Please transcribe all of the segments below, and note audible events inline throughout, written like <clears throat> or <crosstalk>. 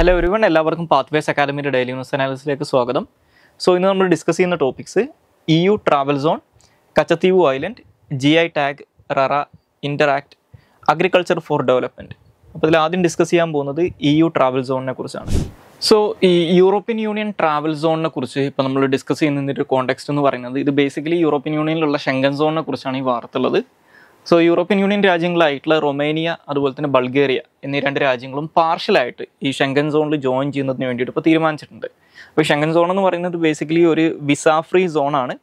hello ഒരുവൺ എല്ലാവർക്കും pathways അക്കാദമിയുടെ daily news അനാലിസിലേക്ക് സ്വാഗതം സോ ഇന്ന് നമ്മൾ ഡിസ്കസ് ചെയ്യുന്ന topics E U travel zone Katchatheevu island G I tag RERA INTERACT agriculture for development അപ്പോൾ ഇതിൽ ആദ്യം ഡിസ്കസ് ചെയ്യാൻ പോകുന്നത് ഇ യു ട്രാവൽ സോണിനെ കുറിച്ചാണ് സോ ഈ യൂറോപ്യൻ യൂണിയൻ ട്രാവൽ സോണിനെ കുറിച്ച് ഇപ്പോൾ നമ്മൾ ഡിസ്കസ് ചെയ്യുന്നതിൻ്റെ ഒരു കോണ്ടെക്സ്റ്റ് എന്ന് പറയുന്നത് ഇത് ബേസിക്കലി യൂറോപ്യൻ യൂണിയനിലുള്ള ഷെങ്കൻ സോണിനെ കുറിച്ചാണ് ഈ വാർത്തയുള്ളത് സോ യൂറോപ്യൻ യൂണിയൻ രാജ്യങ്ങളായിട്ടുള്ള റൊമേനിയ അതുപോലെ തന്നെ ബൾഗേറിയ എന്നീ രണ്ട് രാജ്യങ്ങളും പാർഷ്യലായിട്ട് ഈ ഷെങ്കൻ സോണിൽ ജോയിൻ ചെയ്യുന്നതിന് വേണ്ടിയിട്ട് ഇപ്പോൾ തീരുമാനിച്ചിട്ടുണ്ട് അപ്പോൾ ഷെങ്കൻ സോൺ എന്ന് പറയുന്നത് ബേസിക്കലി ഒരു വിസ ഫ്രീ സോണാണ്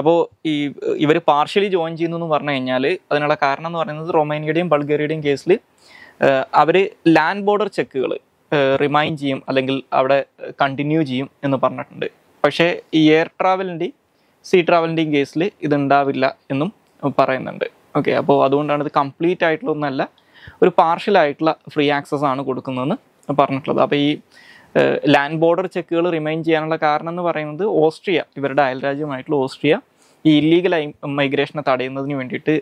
അപ്പോൾ ഈ ഇവർ പാർഷ്യലി ജോയിൻ ചെയ്യുന്നു എന്ന് പറഞ്ഞു കഴിഞ്ഞാൽ അതിനുള്ള കാരണം എന്ന് പറയുന്നത് റൊമേനിയയുടെയും ബൾഗേറിയയുടെയും കേസിൽ അവർ ലാൻഡ് ബോർഡർ ചെക്കുകൾ റിമൈൻഡ് ചെയ്യും അല്ലെങ്കിൽ അവിടെ കണ്ടിന്യൂ ചെയ്യും എന്ന് പറഞ്ഞിട്ടുണ്ട് പക്ഷേ ഈ എയർ ട്രാവലിൻ്റെയും സീ ട്രാവലിൻ്റെയും കേസിൽ ഇതുണ്ടാവില്ല എന്നും പറയുന്നുണ്ട് ഓക്കെ അപ്പോൾ അതുകൊണ്ടാണ് ഇത് കംപ്ലീറ്റ് ആയിട്ടുള്ള ഒന്നല്ല ഒരു പാർഷ്യൽ ആയിട്ടുള്ള ഫ്രീ ആക്സസ് ആണ് കൊടുക്കുന്നതെന്ന് പറഞ്ഞിട്ടുള്ളത് അപ്പോൾ ഈ ലാൻഡ് ബോർഡർ ചെക്കുകൾ റിമൈൻ ചെയ്യാനുള്ള കാരണം എന്ന് പറയുന്നത് ഓസ്ട്രിയ ഇവരുടെ അയൽരാജ്യമായിട്ടുള്ള ഓസ്ട്രിയ ഈ ഇല്ലീഗൽ മൈഗ്രേഷനെ തടയുന്നതിന് വേണ്ടിയിട്ട്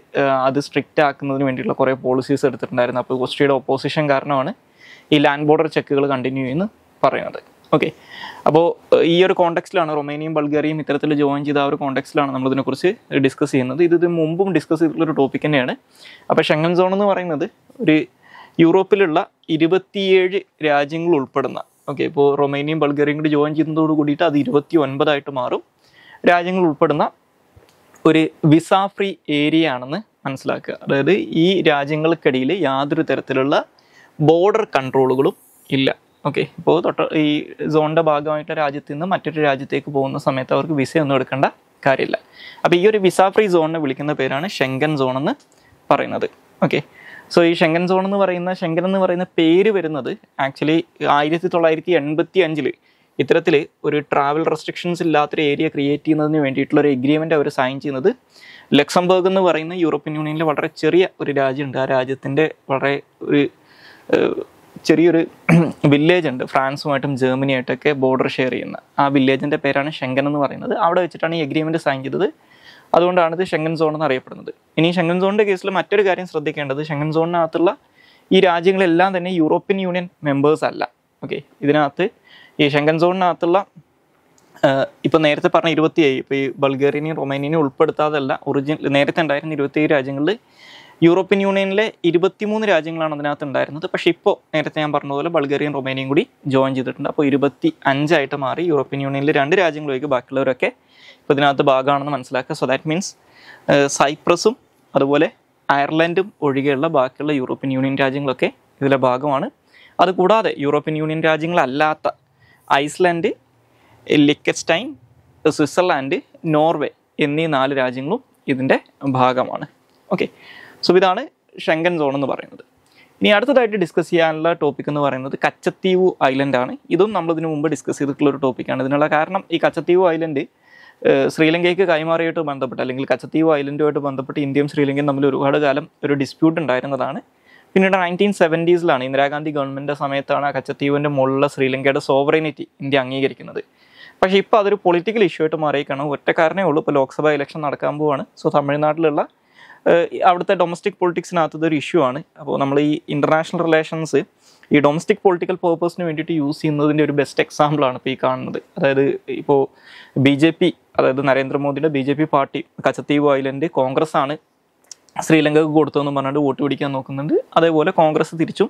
അത് സ്ട്രിക്റ്റ് ആക്കുന്നതിന് വേണ്ടിയിട്ടുള്ള കുറേ പോളിസീസ് എടുത്തിട്ടുണ്ടായിരുന്നു അപ്പോൾ ഓസ്ട്രിയയുടെ ഓപ്പോസിഷൻ കാരണമാണ് ഈ ലാൻഡ് ബോർഡർ ചെക്കുകൾ കണ്ടിന്യൂ ചെയ്യുന്നു പറയുന്നത് ഓക്കെ അപ്പോൾ ഈ ഒരു കോണ്ടെക്സ്റ്റിലാണ് റൊമേനിയും ബൾഗേറിയയും ഇത്തരത്തിൽ ജോയിൻ ചെയ്ത ആ ഒരു കോണ്ടെക്സ്റ്റിലാണ് നമ്മളിതിനെക്കുറിച്ച് ഡിസ്കസ് ചെയ്യുന്നത് ഇത് മുമ്പും ഡിസ്കസ് ചെയ്തിട്ടുള്ള ഒരു ടോപ്പിക് തന്നെയാണ് അപ്പോൾ ഷെങ്ങൻ സോൺ എന്ന് പറയുന്നത് ഒരു യൂറോപ്പിലുള്ള ഇരുപത്തിയേഴ് രാജ്യങ്ങൾ ഉൾപ്പെടുന്ന ഓക്കെ ഇപ്പോൾ റൊമേനിയയും ബൾഗേറിയയും കൂടി ജോയിൻ ചെയ്യുന്നതോട് കൂടിയിട്ട് അത് ഇരുപത്തി ഒൻപതായിട്ട് മാറും രാജ്യങ്ങൾ ഉൾപ്പെടുന്ന ഒരു വിസ ഫ്രീ ഏരിയ ആണെന്ന് മനസ്സിലാക്കുക അതായത് ഈ രാജ്യങ്ങൾക്കിടയിൽ യാതൊരു തരത്തിലുള്ള ബോർഡർ കൺട്രോളുകളും ഇല്ല ഓക്കെ ഇപ്പോൾ തൊട്ട് ഈ സോണിൻ്റെ ഭാഗമായിട്ട് രാജ്യത്ത് നിന്ന് മറ്റൊരു രാജ്യത്തേക്ക് പോകുന്ന സമയത്ത് അവർക്ക് വിസ ഒന്നും എടുക്കേണ്ട കാര്യമില്ല അപ്പോൾ ഈ ഒരു വിസ ഫ്രീ സോണിനെ വിളിക്കുന്ന പേരാണ് ഷെങ്കൻ സോൺ എന്ന് പറയുന്നത് ഓക്കെ സോ ഈ ഷെങ്കൻ സോൺ എന്ന് പറയുന്ന ഷെങ്കൻ എന്ന് പറയുന്ന പേര് വരുന്നത് ആക്ച്വലി ആയിരത്തി തൊള്ളായിരത്തി എൺപത്തി അഞ്ചിൽ ഇത്തരത്തിൽ ഒരു ട്രാവൽ റെസ്ട്രിക്ഷൻസ് ഇല്ലാത്തൊരു ഏരിയ ക്രിയേറ്റ് ചെയ്യുന്നതിന് വേണ്ടിയിട്ടുള്ള ഒരു എഗ്രിമെൻ്റ് അവർ സൈൻ ചെയ്യുന്നത് ലക്സംബർഗ് എന്ന് പറയുന്ന യൂറോപ്യൻ യൂണിയനിലെ വളരെ ചെറിയ ഒരു രാജ്യമുണ്ട് ആ രാജ്യത്തിൻ്റെ വളരെ ഒരു ചെറിയൊരു വില്ലേജ് <clears throat> ഉണ്ട് ഫ്രാൻസുമായിട്ടും ജർമ്മനിയായിട്ടൊക്കെ ബോർഡർ ഷെയർ ചെയ്യുന്ന ആ വില്ലേജിൻ്റെ പേരാണ് ഷെങ്കൻ എന്ന് പറയുന്നത് അവിടെ വെച്ചിട്ടാണ് ഈ എഗ്രിമെൻറ്റ് സൈൻ ചെയ്തത് അതുകൊണ്ടാണ് ഇത് ഷെങ്കൻ സോൺ എന്ന് അറിയപ്പെടുന്നത് ഇനി ഷെങ്കൻ സോണിൻ്റെ കേസിൽ മറ്റൊരു കാര്യം ശ്രദ്ധിക്കേണ്ടത് ഷെങ്കൻ സോണിനകത്തുള്ള ഈ രാജ്യങ്ങളെല്ലാം തന്നെ യൂറോപ്യൻ യൂണിയൻ മെമ്പേഴ്സ് അല്ല ഓക്കെ ഇതിനകത്ത് ഈ ഷെങ്കൻ സോണിനകത്തുള്ള ഇപ്പം നേരത്തെ പറഞ്ഞ ഇരുപത്തിയേഴ് ഇപ്പോൾ ഈ ബൾഗേറിയനെയും റൊമാനിയനെയും ഉൾപ്പെടുത്താതല്ല ഒറിജിനൽ നേരത്തെ ഉണ്ടായിരുന്ന ഇരുപത്തിയേഴ് രാജ്യങ്ങളിൽ യൂറോപ്യൻ യൂണിയനിലെ ഇരുപത്തിമൂന്ന് രാജ്യങ്ങളാണ് അതിനകത്ത് ഉണ്ടായിരുന്നത് പക്ഷേ ഇപ്പോൾ നേരത്തെ ഞാൻ പറഞ്ഞതുപോലെ ബൾഗേറിയൻ റൊമേനിയയും കൂടി ജോയിൻ ചെയ്തിട്ടുണ്ട് അപ്പോൾ ഇരുപത്തി അഞ്ചായിട്ട് മാറി യൂറോപ്യൻ യൂണിയനിൽ രണ്ട് രാജ്യങ്ങളൊക്കെ ബാക്കിയുള്ളവരൊക്കെ ഇപ്പോൾ ഇതിനകത്ത് ഭാഗമാണെന്ന് മനസ്സിലാക്കുക സോ ദാറ്റ് മീൻസ് സൈപ്രസും അതുപോലെ അയർലൻഡും ഒഴികെയുള്ള ബാക്കിയുള്ള യൂറോപ്യൻ യൂണിയൻ രാജ്യങ്ങളൊക്കെ ഇതിലെ ഭാഗമാണ് അതുകൂടാതെ യൂറോപ്യൻ യൂണിയൻ രാജ്യങ്ങളല്ലാത്ത ഐസ്ലൻഡ് ലിക്കസ്റ്റൈൻ സ്വിറ്റ്സർലാൻഡ് നോർവേ എന്നീ നാല് രാജ്യങ്ങളും ഇതിൻ്റെ ഭാഗമാണ് ഓക്കെ സോ ഇതാണ് ഷെങ്കൻ സോൺ എന്ന് പറയുന്നത് ഇനി അടുത്തതായിട്ട് ഡിസ്കസ് ചെയ്യാനുള്ള ടോപ്പിക് എന്ന് പറയുന്നത് കച്ചത്തീവു ഐലൻഡ് ആണ് ഇതും നമ്മൾ ഇതിനു മുമ്പ് ഡിസ്കസ് ചെയ്തിട്ടുള്ള ഒരു ടോപ്പിക്കാണ് ഇതിനുള്ള കാരണം ഈ കച്ചത്തീവു ഐലൻഡ് ശ്രീലങ്കയ്ക്ക് കൈമാറിയായിട്ട് ബന്ധപ്പെട്ട് അല്ലെങ്കിൽ കച്ചത്തീവ് ഐലൻഡുമായിട്ട് ബന്ധപ്പെട്ട് ഇന്ത്യയും ശ്രീലങ്കയും തമ്മിൽ ഒരുപാട് കാലം ഒരു ഡിസ്പ്യൂട്ട് ഉണ്ടായിരുന്നതാണ് പിന്നീട് നയൻറ്റീൻ സെവൻറ്റീസിലാണ് ഇന്ദിരാഗാന്ധി ഗവൺമെൻറ് സമയത്താണ് ആ കച്ചത്തീവിൻ്റെ മുകളിലുള്ള ശ്രീലങ്കയുടെ സോവറിനിറ്റി ഇന്ത്യ അംഗീകരിക്കുന്നത് പക്ഷേ ഇപ്പോൾ അതൊരു പൊളിറ്റിക്കൽ ഇഷ്യൂ ആയിട്ട് മാറിയേക്കാണ് ഒറ്റക്കാരനേ ഉള്ളൂ ഇപ്പോൾ ലോക്സഭാ ഇലക്ഷൻ നടക്കാൻ പോവാണ് സോ തമിഴ്നാട്ടിലുള്ള അവിടുത്തെ ഡൊമസ്റ്റിക് പൊളിറ്റിക്സിനകത്തത് ഒരു ഇഷ്യൂ ആണ് അപ്പോൾ നമ്മൾ ഈ ഇൻ്റർനാഷണൽ റിലേഷൻസ് ഈ ഡൊമസ്റ്റിക് പൊളിറ്റിക്കൽ പേർപ്പസിന് വേണ്ടിയിട്ട് യൂസ് ചെയ്യുന്നതിൻ്റെ ഒരു ബെസ്റ്റ് എക്സാമ്പിളാണ് ഇപ്പോൾ ഈ കാണുന്നത് അതായത് ഇപ്പോൾ ബി ജെ പി അതായത് നരേന്ദ്രമോദിയുടെ B J P party Katchatheevu island Congress ആണ് ശ്രീലങ്കക്ക് കൊടുത്തതെന്ന് പറഞ്ഞുകൊണ്ട് വോട്ട് പിടിക്കാൻ നോക്കുന്നുണ്ട് അതേപോലെ കോൺഗ്രസ് തിരിച്ചും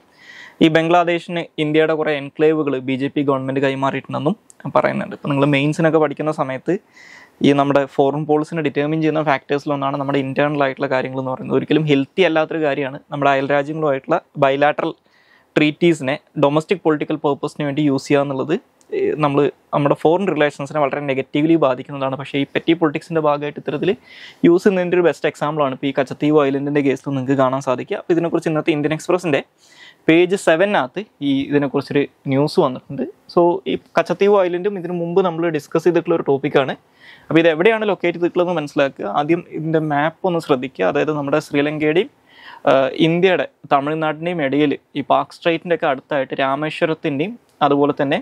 ഈ ബംഗ്ലാദേശിന് ഇന്ത്യയുടെ കുറേ എൻക്ലേവുകൾ ബി ജെ പി ഗവൺമെൻറ് കൈമാറിയിട്ടുണ്ടെന്നും പറയുന്നുണ്ട് ഇപ്പോൾ നിങ്ങൾ മെയിൻസിനൊക്കെ പഠിക്കുന്ന സമയത്ത് ഈ നമ്മുടെ ഫോറിൻ പോളിസിനെ ഡിറ്റർമിൻ ചെയ്യുന്ന ഫാക്ടേഴ്സിലൊന്നാണ് നമ്മുടെ ഇൻറ്റേണൽ ആയിട്ടുള്ള കാര്യങ്ങൾ എന്ന് പറയുന്നത് ഒരിക്കലും ഹെൽത്തി അല്ലാത്തൊരു കാര്യമാണ് നമ്മുടെ അയൽ രാജ്യങ്ങളുമായിട്ടുള്ള ബൈലാറ്ററൽ ട്രീറ്റീസിനെ ഡൊമസ്റ്റിക് പൊളിറ്റിക്കൽ പേർപ്പസിന് വേണ്ടി യൂസ് ചെയ്യുക എന്നുള്ളത് നമ്മൾ നമ്മുടെ ഫോറിൻ റിലേഷൻസിനെ വളരെ നെഗറ്റീവ്ലി ബാധിക്കുന്നതാണ് പക്ഷേ ഈ പെറ്റി പൊളിറ്റിക്സിൻ്റെ ഭാഗമായിട്ട് ഇത്തരത്തിൽ യൂസ് ചെയ്യുന്നതിൻ്റെ ഒരു ബെസ്റ്റ് എക്സാമ്പിളാണ് ഇപ്പോൾ ഈ കച്ചത്തീവ് ഐലൻഡിൻ്റെ കേസിൽ നിങ്ങൾക്ക് കാണാൻ സാധിക്കുക അപ്പോൾ ഇതിനെക്കുറിച്ച് ഇന്നത്തെ ഇന്ത്യൻ എക്സ്പ്രസിൻ്റെ പേജ് സെവനകത്ത് ഈ ഇതിനെക്കുറിച്ചൊരു ന്യൂസ് വന്നിട്ടുണ്ട് സോ ഈ കച്ചത്തീവ് ഐലൻഡും ഇതിനു മുമ്പ് നമ്മൾ ഡിസ്കസ് ചെയ്തിട്ടുള്ള ഒരു ടോപ്പിക്കാണ് അപ്പോൾ ഇത് എവിടെയാണ് ലൊക്കേറ്റ് ചെയ്തിട്ടുള്ളതെന്ന് മനസ്സിലാക്കുക ആദ്യം ഇതിൻ്റെ മാപ്പ് ഒന്ന് ശ്രദ്ധിക്കുക അതായത് നമ്മുടെ ശ്രീലങ്കയുടെയും ഇന്ത്യയുടെ തമിഴ്നാടിൻ്റെയും ഇടയിൽ ഈ പാക് സ്ട്രൈറ്റിൻ്റെ ഒക്കെ അടുത്തായിട്ട് രാമേശ്വരത്തിൻ്റെയും അതുപോലെ തന്നെ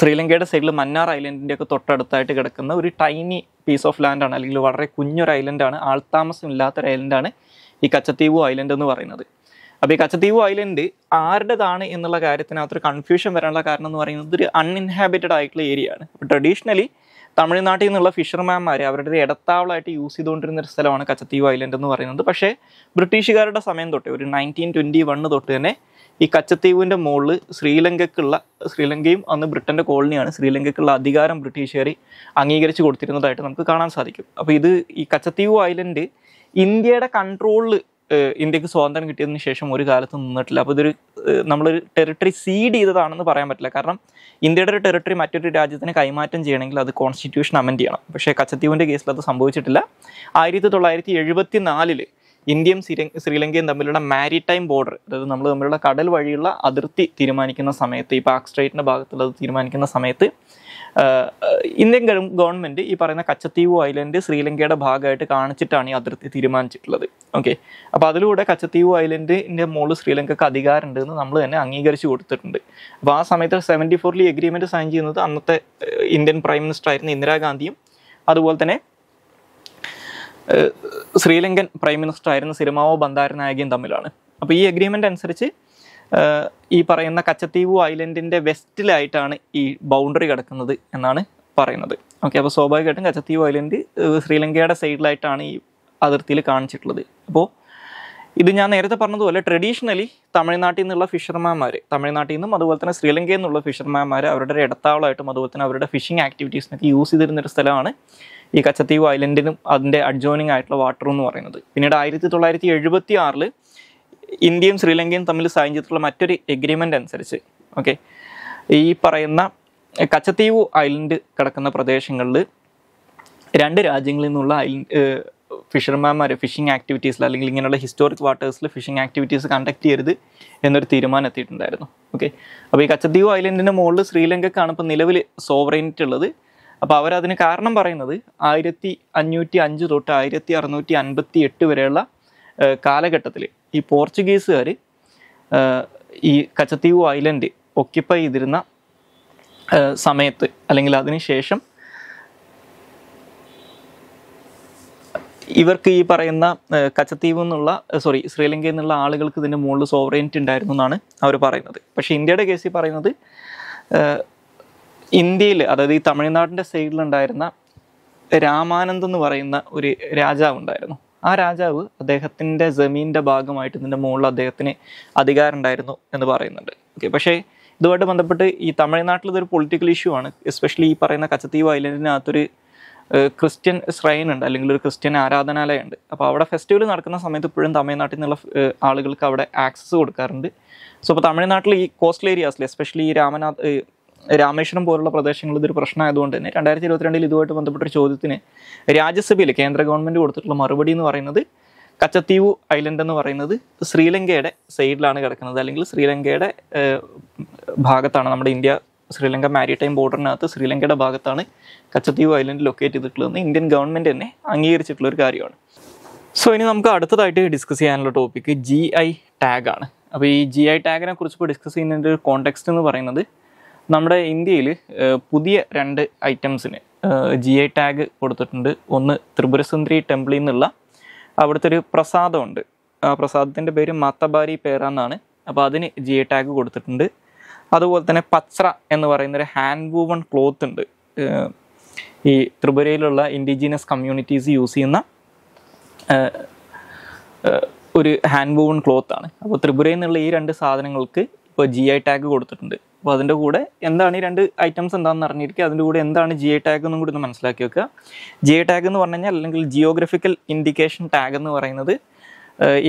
ശ്രീലങ്കയുടെ സൈഡിൽ മന്നാർ ഐലൻഡിൻ്റെ ഒക്കെ തൊട്ടടുത്തായിട്ട് കിടക്കുന്ന ഒരു ടൈനി പീസ് ഓഫ് ലാൻഡാണ് അല്ലെങ്കിൽ വളരെ കുഞ്ഞൊരു ഐലൻഡാണ് ആൾത്താമസം ഇല്ലാത്തൊരു ഐലൻഡാണ് ഈ കച്ചത്തീവു ഐലൻഡ് എന്ന് പറയുന്നത് അപ്പോൾ ഈ കച്ചത്തീവു ഐലൻഡ് ആരുടേതാണ് എന്നുള്ള കാര്യത്തിനകത്തൊരു കൺഫ്യൂഷൻ വരാനുള്ള കാരണം എന്ന് പറയുന്നത് ഒരു അൺഇൻഹാബിറ്റഡ് ആയിട്ടുള്ള ഏരിയ ആണ് അപ്പോൾ ട്രഡീഷണലി തമിഴ്നാട്ടിൽ നിന്നുള്ള ഫിഷർമാൻമാർ അവരുടെ ഇടത്താവളായിട്ട് യൂസ് ചെയ്തുകൊണ്ടിരുന്ന ഒരു സ്ഥലമാണ് കച്ചത്തീവ് ഐലൻഡ് എന്ന് പറയുന്നത് പക്ഷേ ബ്രിട്ടീഷുകാരുടെ സമയം തൊട്ട് ഒരു നയൻറ്റീൻ ട്വൻറ്റി വണ്ണ് തൊട്ട് തന്നെ ഈ കച്ചത്തീവിൻ്റെ മുകളിൽ ശ്രീലങ്കയ്ക്കുള്ള ശ്രീലങ്കയും അന്ന് ബ്രിട്ടൻ്റെ കോളനിയാണ് ശ്രീലങ്കയ്ക്കുള്ള അധികാരം ബ്രിട്ടീഷുകാർ അംഗീകരിച്ച് കൊടുത്തിരുന്നതായിട്ട് നമുക്ക് കാണാൻ സാധിക്കും അപ്പോൾ ഇത് ഈ കച്ചത്തീവ് ഐലൻഡ് ഇന്ത്യയുടെ കൺട്രോളിൽ ഇന്ത്യക്ക് സ്വാതന്ത്ര്യം കിട്ടിയതിന് ശേഷം ഒരു കാലത്ത് നിന്നിട്ടില്ല അപ്പോൾ ഇതൊരു നമ്മളൊരു ടെറിട്ടറി സീഡ് ചെയ്തതാണെന്ന് പറയാൻ പറ്റില്ല കാരണം ഇന്ത്യയുടെ ഒരു ടെറിട്ടറി മറ്റൊരു രാജ്യത്തിന് കൈമാറ്റം ചെയ്യണമെങ്കിൽ അത് കോൺസ്റ്റിറ്റ്യൂഷൻ അമെൻഡ് ചെയ്യണം പക്ഷേ കച്ചത്തീവിൻ്റെ കേസിൽ അത് സംഭവിച്ചിട്ടില്ല ആയിരത്തി തൊള്ളായിരത്തി എഴുപത്തി നാലിൽ ഇന്ത്യയും ശ്രീലങ്കയും തമ്മിലുള്ള മാരിടൈം ബോർഡർ അതായത് നമ്മൾ തമ്മിലുള്ള കടൽ വഴിയുള്ള അതിർത്തി തീരുമാനിക്കുന്ന സമയത്ത് ഈ പാക് സ്ട്രേറ്റിൻ്റെ ഭാഗത്തുള്ളത് തീരുമാനിക്കുന്ന സമയത്ത് ഇന്ത്യൻ ഗവൺമെൻറ് ഈ പറയുന്ന കച്ചത്തീവ് ഐലൻഡ് ശ്രീലങ്കയുടെ ഭാഗമായിട്ട് കാണിച്ചിട്ടാണ് ഈ അതിർത്തി തീരുമാനിച്ചിട്ടുള്ളത് ഓക്കെ അപ്പോൾ അതിലൂടെ കച്ചത്തീവ് ഐലൻഡിൻ്റെ മുകളിൽ ശ്രീലങ്കക്ക് അധികാരമുണ്ടെന്ന് എന്ന് നമ്മൾ തന്നെ അംഗീകരിച്ചു കൊടുത്തിട്ടുണ്ട് അപ്പോൾ ആ സമയത്ത് സെവൻറ്റി ഫോറിൽ എഗ്രിമെൻറ്റ് സൈൻ ചെയ്യുന്നത് അന്നത്തെ ഇന്ത്യൻ പ്രൈം മിനിസ്റ്റർ ആയിരുന്ന ഇന്ദിരാഗാന്ധിയും അതുപോലെ തന്നെ ശ്രീലങ്കൻ പ്രൈം മിനിസ്റ്റർ ആയിരുന്ന സിരമാവോ ബന്ധാരനായകയും തമ്മിലാണ് അപ്പോൾ ഈ അഗ്രിമെൻ്റ് അനുസരിച്ച് ഈ പറയുന്ന കച്ചത്തീവു ഐലൻഡിൻ്റെ വെസ്റ്റിലായിട്ടാണ് ഈ ബൗണ്ടറി കിടക്കുന്നത് എന്നാണ് പറയുന്നത് ഓക്കെ അപ്പോൾ സ്വാഭാവികമായിട്ടും കച്ചത്തീവ് ഐലൻഡ് ശ്രീലങ്കയുടെ സൈഡിലായിട്ടാണ് ഈ അതിർത്തിയിൽ കാണിച്ചിട്ടുള്ളത് അപ്പോൾ ഇത് ഞാൻ നേരത്തെ പറഞ്ഞതുപോലെ ട്രഡീഷണലി തമിഴ്നാട്ടിൽ നിന്നുള്ള ഫിഷർമാന്മാർ തമിഴ്നാട്ടിൽ നിന്നും അതുപോലെ തന്നെ ശ്രീലങ്കയിൽ നിന്നുള്ള ഫിഷർമാന്മാർ അവരുടെ ഒരു ഇടത്താവളമായിട്ടും അതുപോലെ തന്നെ അവരുടെ ഫിഷിംഗ് ആക്ടിവിറ്റീസിനൊക്കെ യൂസ് ചെയ്തിരുന്നൊരു സ്ഥലമാണ് ഈ കച്ചത്തീവ് ഐലൻഡിനും അതിൻ്റെ അഡ്ജോയിനിങ് ആയിട്ടുള്ള വാട്ടർ എന്ന് പറയുന്നത് പിന്നീട് ആയിരത്തി തൊള്ളായിരത്തി എഴുപത്തി ആറിൽ ഇന്ത്യയും ശ്രീലങ്കയും തമ്മിൽ സൈൻ ചെയ്തിട്ടുള്ള മറ്റൊരു എഗ്രിമെൻ്റ് അനുസരിച്ച് ഓക്കെ ഈ പറയുന്ന കച്ചത്തീവ് ഐലൻഡ് കിടക്കുന്ന പ്രദേശങ്ങളിൽ രണ്ട് രാജ്യങ്ങളിൽ നിന്നുള്ള ഐലൻഡ് ഫിഷർമാൻമാർ ഫിഷിംഗ് ആക്ടിവിറ്റീസിൽ അല്ലെങ്കിൽ ഇങ്ങനെയുള്ള ഹിസ്റ്റോറിക് വാട്ടേഴ്സിൽ ഫിഷിംഗ് ആക്ടിവിറ്റീസ് കണ്ടക്ട് ചെയ്യരുത് എന്നൊരു തീരുമാനം എത്തിയിട്ടുണ്ടായിരുന്നു ഓക്കെ അപ്പോൾ ഈ കച്ചദ്വീപ് ഐലൻഡിൻ്റെ മുകളിൽ ശ്രീലങ്കക്കാണ് ഇപ്പോൾ നിലവിൽ സോവറൈനിറ്റി ഉള്ളത് അപ്പോൾ അവരതിന് കാരണം പറയുന്നത് ആയിരത്തി അഞ്ഞൂറ്റി അഞ്ച് തൊട്ട് ആയിരത്തി അറുന്നൂറ്റി അൻപത്തി എട്ട് വരെയുള്ള കാലഘട്ടത്തിൽ ഈ പോർച്ചുഗീസുകാർ ഈ കച്ചത്തീവ് ഐലൻഡ് ഒക്യുപ്പൈ ചെയ്തിരുന്ന സമയത്ത് അല്ലെങ്കിൽ അതിനുശേഷം ഇവർക്ക് ഈ പറയുന്ന കച്ചത്തീവ് എന്നുള്ള സോറി ശ്രീലങ്കയിൽ നിന്നുള്ള ആളുകൾക്ക് ഇതിൻ്റെ മുകളിൽ സോവറേനിറ്റി ഉണ്ടായിരുന്നു എന്നാണ് അവർ പറയുന്നത് പക്ഷേ ഇന്ത്യയുടെ കേസിൽ പറയുന്നത് ഇന്ത്യയിൽ അതായത് ഈ തമിഴ്നാടിൻ്റെ സൈഡിലുണ്ടായിരുന്ന രാമാനന്ദ് എന്ന് പറയുന്ന ഒരു രാജാവ് ഉണ്ടായിരുന്നു ആ രാജാവ് അദ്ദേഹത്തിൻ്റെ ജമീൻ്റെ ഭാഗമായിട്ട് ഇതിൻ്റെ മുകളിൽ അദ്ദേഹത്തിന് അധികാരം ഉണ്ടായിരുന്നു എന്ന് പറയുന്നുണ്ട് ഓക്കെ പക്ഷേ ഇതുമായിട്ട് ബന്ധപ്പെട്ട് ഈ തമിഴ്നാട്ടിൽ ഇതൊരു പൊളിറ്റിക്കൽ ഇഷ്യൂ ആണ് എസ്പെഷ്യലി ഈ പറയുന്ന കച്ചത്തീവ് ഐലൻഡിനകത്തൊരു ക്രിസ്ത്യൻ ശ്രൈൻ ഉണ്ട് അല്ലെങ്കിൽ ഒരു ക്രിസ്ത്യൻ ആരാധനാലയമുണ്ട് അപ്പോൾ അവിടെ ഫെസ്റ്റിവൽ നടക്കുന്ന സമയത്ത് ഇപ്പോഴും തമിഴ്നാട്ടിൽ നിന്നുള്ള ആളുകൾക്ക് അവിടെ ആക്സസ് കൊടുക്കാറുണ്ട് സോ അപ്പോൾ തമിഴ്നാട്ടിൽ ഈ കോസ്റ്റൽ ഏരിയാസിൽ എസ്പെഷ്യലി ഈ രാമനാഥ് രാമേശ്വരം പോലുള്ള പ്രദേശങ്ങളിൽ ഇതൊരു പ്രശ്നമായതുകൊണ്ട് തന്നെ രണ്ടായിരത്തി ഇരുപത്തിരണ്ടിൽ ഇതുമായിട്ട് ബന്ധപ്പെട്ട ഒരു ചോദ്യത്തിന് രാജ്യസഭയിൽ കേന്ദ്ര ഗവൺമെൻറ് കൊടുത്തിട്ടുള്ള മറുപടി എന്ന് പറയുന്നത് കച്ചത്തീവു ഐലൻഡ് എന്ന് പറയുന്നത് ശ്രീലങ്കയുടെ സൈഡിലാണ് കിടക്കുന്നത് അല്ലെങ്കിൽ ശ്രീലങ്കയുടെ ഭാഗത്താണ് നമ്മുടെ ഇന്ത്യ ശ്രീലങ്ക മാരിടൈം ബോർഡറിനകത്ത് ശ്രീലങ്കയുടെ ഭാഗത്താണ് കച്ചത്തീവു ഐലൻഡ് ലൊക്കേറ്റ് ചെയ്തിട്ടുള്ളതെന്ന് ഇന്ത്യൻ ഗവൺമെൻറ് തന്നെ അംഗീകരിച്ചിട്ടുള്ള ഒരു കാര്യമാണ് സോ ഇനി നമുക്ക് അടുത്തതായിട്ട് ഡിസ്കസ് ചെയ്യാനുള്ള ടോപ്പിക്ക് ജി ഐ ടാഗാണ് അപ്പോൾ ഈ ജി ഐ ടാഗിനെ കുറിച്ച് ഇപ്പോൾ ഡിസ്കസ് ചെയ്യുന്നതിൻ്റെ ഒരു കോണ്ടെക്സ്റ്റ് എന്ന് പറയുന്നത് നമ്മുടെ ഇന്ത്യയിൽ പുതിയ രണ്ട് ഐറ്റംസിന് ജി ഐ ടാഗ് കൊടുത്തിട്ടുണ്ട് ഒന്ന് ത്രിപുരസുന്ദരി ടെമ്പിളിൽ നിന്നുള്ള അവിടുത്തെ ഒരു പ്രസാദമുണ്ട് ആ പ്രസാദത്തിൻ്റെ പേര് മാത്തബാരി പേരാന്നാണ് അപ്പോൾ അതിന് ജി ഐ ടാഗ് കൊടുത്തിട്ടുണ്ട് അതുപോലെ തന്നെ പത്ര എന്ന് പറയുന്ന ഒരു ഹാൻഡ് വൂവൺ ക്ലോത്ത് ഉണ്ട് ഈ ത്രിപുരയിലുള്ള ഇൻഡിജീനസ് കമ്മ്യൂണിറ്റീസ് യൂസ് ചെയ്യുന്ന ഒരു ഹാൻഡ് വൂവൺ ക്ലോത്ത് ആണ് അപ്പോൾ ത്രിപുരയിൽ നിന്നുള്ള ഈ രണ്ട് സാധനങ്ങൾക്ക് ഇപ്പോൾ ജി ഐ ടാഗ് കൊടുത്തിട്ടുണ്ട് അപ്പോൾ അതിൻ്റെ കൂടെ എന്താണ് ഈ രണ്ട് ഐറ്റംസ് എന്താണെന്ന് അറിഞ്ഞിരിക്കുക അതിൻ്റെ കൂടെ എന്താണ് ജിയോ ടാഗ് എന്നും കൂടി ഒന്ന് മനസ്സിലാക്കി വെക്കുക ജിയോ ടാഗ് എന്ന് പറഞ്ഞു കഴിഞ്ഞാൽ അല്ലെങ്കിൽ ജിയോഗ്രഫിക്കൽ ഇൻഡിക്കേഷൻ ടാഗ് എന്ന് പറയുന്നത്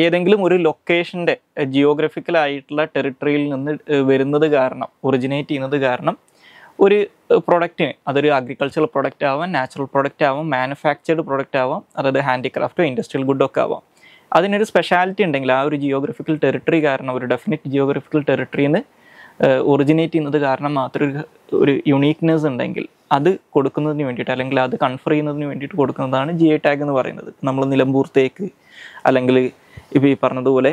ഏതെങ്കിലും ഒരു ലൊക്കേഷൻ്റെ ജിയോഗ്രഫിക്കലായിട്ടുള്ള ടെറിട്ടറിയിൽ നിന്ന് വരുന്നത് കാരണം ഒറിജിനേറ്റ് ചെയ്യുന്നത് കാരണം ഒരു പ്രൊഡക്റ്റിന് അതൊരു അഗ്രികൾച്ചറൽ പ്രൊഡക്റ്റ് ആവാം നാച്ചുറൽ പ്രൊഡക്റ്റ് ആവാം മാനുഫാക്ചേർഡ് പ്രൊഡക്റ്റ് ആവാം അതായത് ഹാൻഡിക്രാഫ്റ്റോ ഇൻഡസ്ട്രിയൽ ഗുഡൊക്കെ ആവാം അതിനൊരു സ്പെഷ്യാലിറ്റി ഉണ്ടെങ്കിൽ ആ ഒരു ജിയോഗ്രഫിക്കൽ ടെറിട്ടറി കാരണം ഒരു ഡെഫിനറ്റ് ജിയോഗ്രഫിക്കൽ ടെറിട്ടറിയിൽ നിന്ന് ഒറിജിനേറ്റ് ചെയ്യുന്നത് കാരണം മാത്രം ഒരു ഒരു യുണീക്നെസ് ഉണ്ടെങ്കിൽ അത് കൊടുക്കുന്നതിന് വേണ്ടിയിട്ട് അല്ലെങ്കിൽ അത് കൺഫർ ചെയ്യുന്നതിന് വേണ്ടിയിട്ട് കൊടുക്കുന്നതാണ് ജി ഐ ടാഗ് എന്ന് പറയുന്നത് നമ്മൾ നിലമ്പൂർത്തേക്ക് അല്ലെങ്കിൽ ഇപ്പോൾ ഈ പറഞ്ഞതുപോലെ